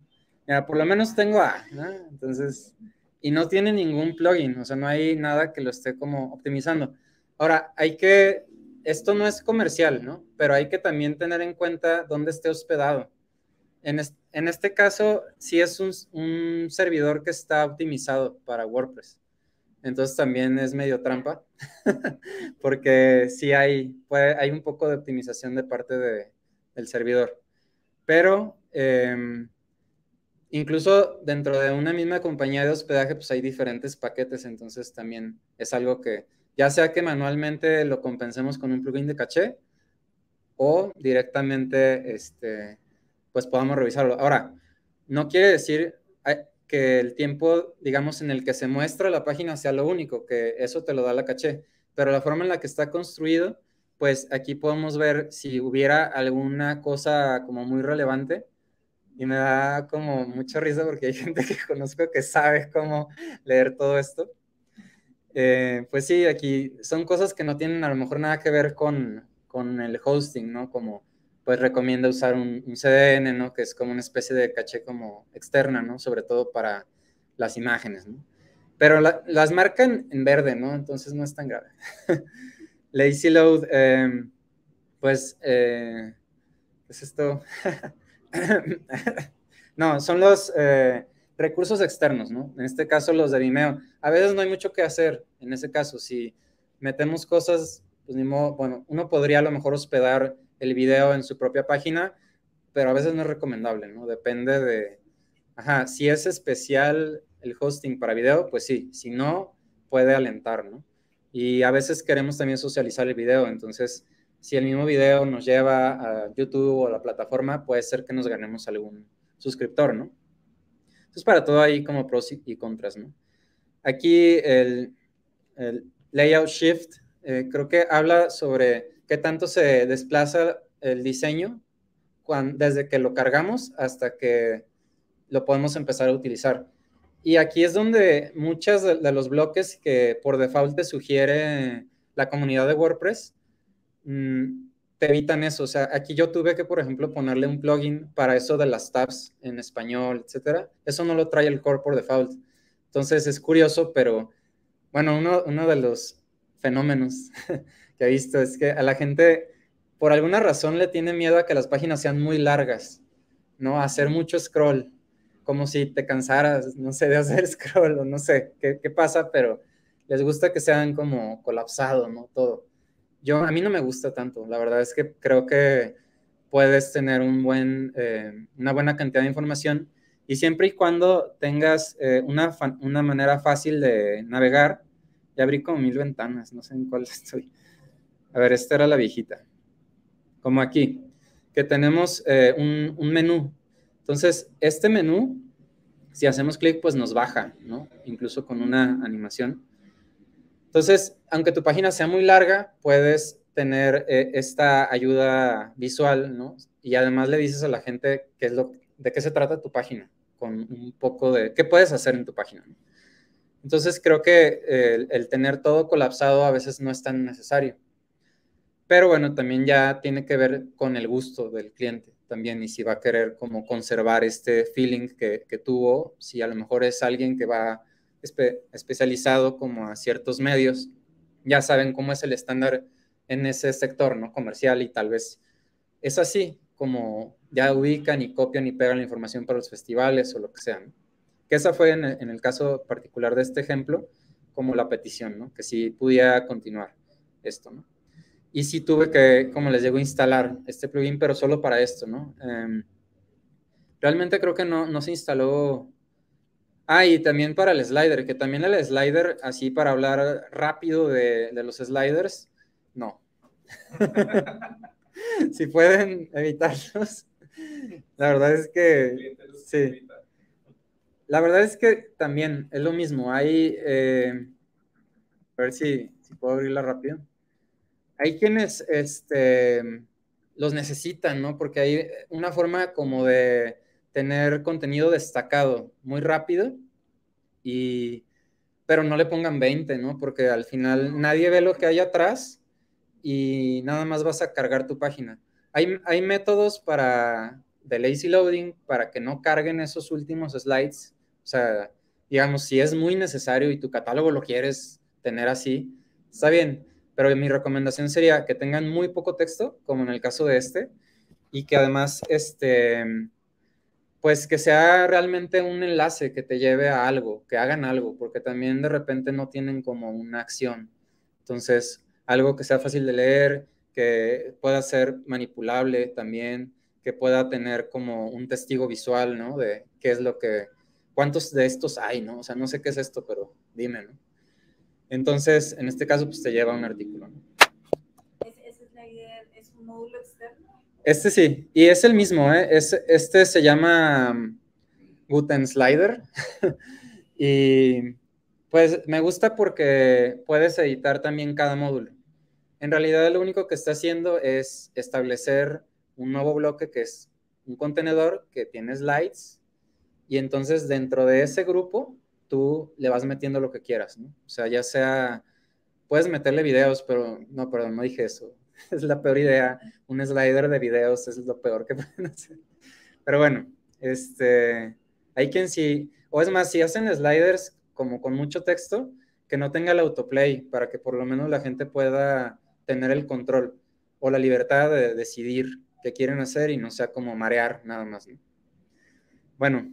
Mira, por lo menos tengo A, ¿no? Entonces, y no tiene ningún plugin, o sea, no hay nada que lo esté como optimizando. Ahora, hay que, esto no es comercial, ¿no? Pero hay que también tener en cuenta dónde esté hospedado. En, este caso, sí es un, servidor que está optimizado para WordPress. Entonces también es medio trampa, [LAUGHS] porque sí hay, hay un poco de optimización de parte de, del servidor. Pero em, incluso dentro de una misma compañía de hospedaje, pues hay diferentes paquetes, entonces también es algo que ya sea que manualmente lo compensemos con un plugin de caché o directamente, este, pues podamos revisarlo. Ahora, no quiere decir eh, que el tiempo, digamos, en el que se muestra la página sea lo único, que eso te lo da la caché, pero la forma en la que está construido pues aquí podemos ver si hubiera alguna cosa como muy relevante. Y me da como mucha risa porque hay [LAUGHS] gente que conozco que sabe cómo leer todo esto. Eh, pues sí, aquí son cosas que no tienen a lo mejor nada que ver con, con el hosting, ¿no? Como pues recomienda usar un, CDN, ¿no? Que es como una especie de caché como externa, ¿no? Sobre todo para las imágenes, ¿no? Pero las marcan en verde, ¿no? Entonces no es tan grave. [LAUGHS] Lazy Load, em, pues, eh, es pues esto. [LAUGHS] no, son los eh, recursos externos, ¿no? En este caso, los de Vimeo. A veces no hay mucho que hacer en ese caso. Si metemos cosas, pues ni modo, bueno, uno podría a lo mejor hospedar el video en su propia página, pero a veces no es recomendable, ¿no? Depende de. Ajá, si es especial el hosting para video, pues sí. Si no, puede alentar, ¿no? Y a veces queremos también socializar el video, entonces si el mismo video nos lleva a YouTube o a la plataforma, puede ser que nos ganemos algún suscriptor, ¿no? Entonces, para todo hay como pros y contras, ¿no? Aquí el, layout shift eh, creo que habla sobre qué tanto se desplaza el diseño cuando, desde que lo cargamos hasta que lo podemos empezar a utilizar. Y aquí es donde muchos de, los bloques que por default te sugiere la comunidad de WordPress mm, te evitan eso. O sea, aquí yo tuve que, por ejemplo, ponerle un plugin para eso de las tabs en español, etcétera. Eso no lo trae el core por default. Entonces es curioso, pero bueno, uno, de los fenómenos [LAUGHS] que he visto es que a la gente por alguna razón le tiene miedo a que las páginas sean muy largas, ¿no? hacer mucho scroll como si te cansaras, no sé, de hacer [LAUGHS] scroll o no sé qué, pasa, pero les gusta que sean como colapsado, ¿no? Todo. Yo, a mí no me gusta tanto, la verdad es que creo que puedes tener un buen, eh, una buena cantidad de información y siempre y cuando tengas eh, una, una manera fácil de navegar, ya abrí como mil ventanas, no sé en cuál [LAUGHS] estoy. A ver, esta era la viejita. Como aquí, que tenemos eh, un, un menú entonces, este menú, si hacemos clic, pues nos baja, ¿no? Incluso con una animación. Entonces, aunque tu página sea muy larga, puedes tener eh, esta ayuda visual, ¿no? Y además le dices a la gente qué es lo, de qué se trata tu página, con un poco de qué puedes hacer en tu página. Entonces, creo que el tener todo colapsado a veces no es tan necesario. Pero bueno, también ya tiene que ver con el gusto del cliente también y si va a querer como conservar este feeling que, tuvo, si a lo mejor es alguien que va especializado como a ciertos medios, ya saben cómo es el estándar en ese sector no comercial y tal vez es así como ya ubican y copian y pegan la información para los festivales o lo que sea. ¿no? Que esa fue en, el caso particular de este ejemplo como la petición, ¿no? que si pudiera continuar esto. ¿no? y sí tuve que, como les digo, instalar este plugin, pero solo para esto, ¿no? Em, realmente creo que no, no se instaló. Ah, y también para el slider, que también el slider, así para hablar rápido de, de los sliders, no. [LAUGHS] si pueden evitarlos. La verdad es que... Sí. La verdad es que también es lo mismo. Hay... Eh, a ver si, si puedo abrirla rápido hay quienes este, los necesitan, ¿no? Porque hay una forma como de tener contenido destacado muy rápido y pero no le pongan 20, ¿no? Porque al final nadie ve lo que hay atrás y nada más vas a cargar tu página. Hay, hay métodos para de lazy loading para que no carguen esos últimos slides. O sea, digamos, si es muy necesario y tu catálogo lo quieres tener así, está bien. Pero mi recomendación sería que tengan muy poco texto, como en el caso de este, y que además, este, pues que sea realmente un enlace que te lleve a algo, que hagan algo, porque también de repente no tienen como una acción. Entonces, algo que sea fácil de leer, que pueda ser manipulable también, que pueda tener como un testigo visual, ¿no? De qué es lo que, cuántos de estos hay, ¿no? O sea, no sé qué es esto, pero dime, ¿no? Entonces, en este caso, pues te lleva un artículo. es un módulo externo? Este sí, y es el mismo, ¿eh? es, este se llama mm, Guten Slider [LAUGHS] y pues me gusta porque puedes editar también cada módulo. En realidad lo único que está haciendo es establecer un nuevo bloque que es un contenedor que tiene slides y entonces dentro de ese grupo tú le vas metiendo lo que quieras, ¿no? O sea, ya sea, puedes meterle videos, pero no, perdón, no dije eso. [LAUGHS] Es la peor idea. Un slider de videos es lo peor que [LAUGHS] pueden hacer. Pero bueno, este, hay quien sí, o es más, si hacen sliders como con mucho texto, que no tenga el autoplay para que por lo menos la gente pueda tener el control o la libertad de decidir qué quieren hacer y no sea como marear nada más. ¿no? Bueno,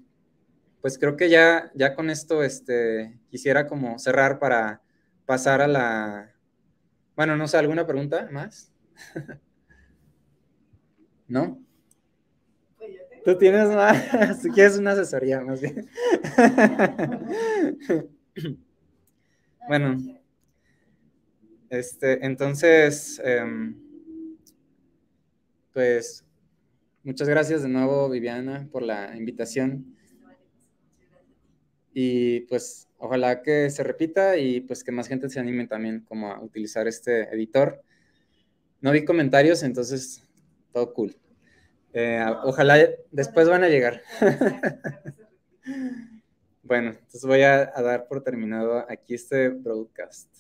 pues creo que ya, ya con esto este, quisiera como cerrar para pasar a la... Bueno, no sé, ¿alguna pregunta más? [LAUGHS] ¿No? Pues tú tienes más, si quieres una asesoría más bien. [LAUGHS] bueno, ah, este, entonces, em, pues muchas gracias de nuevo, Viviana, por la invitación y pues ojalá que se repita y pues que más gente se anime también como a utilizar este editor. No vi comentarios, entonces todo cool. Eh, ojalá después van a llegar. [LAUGHS] bueno, entonces voy a dar por terminado aquí este broadcast.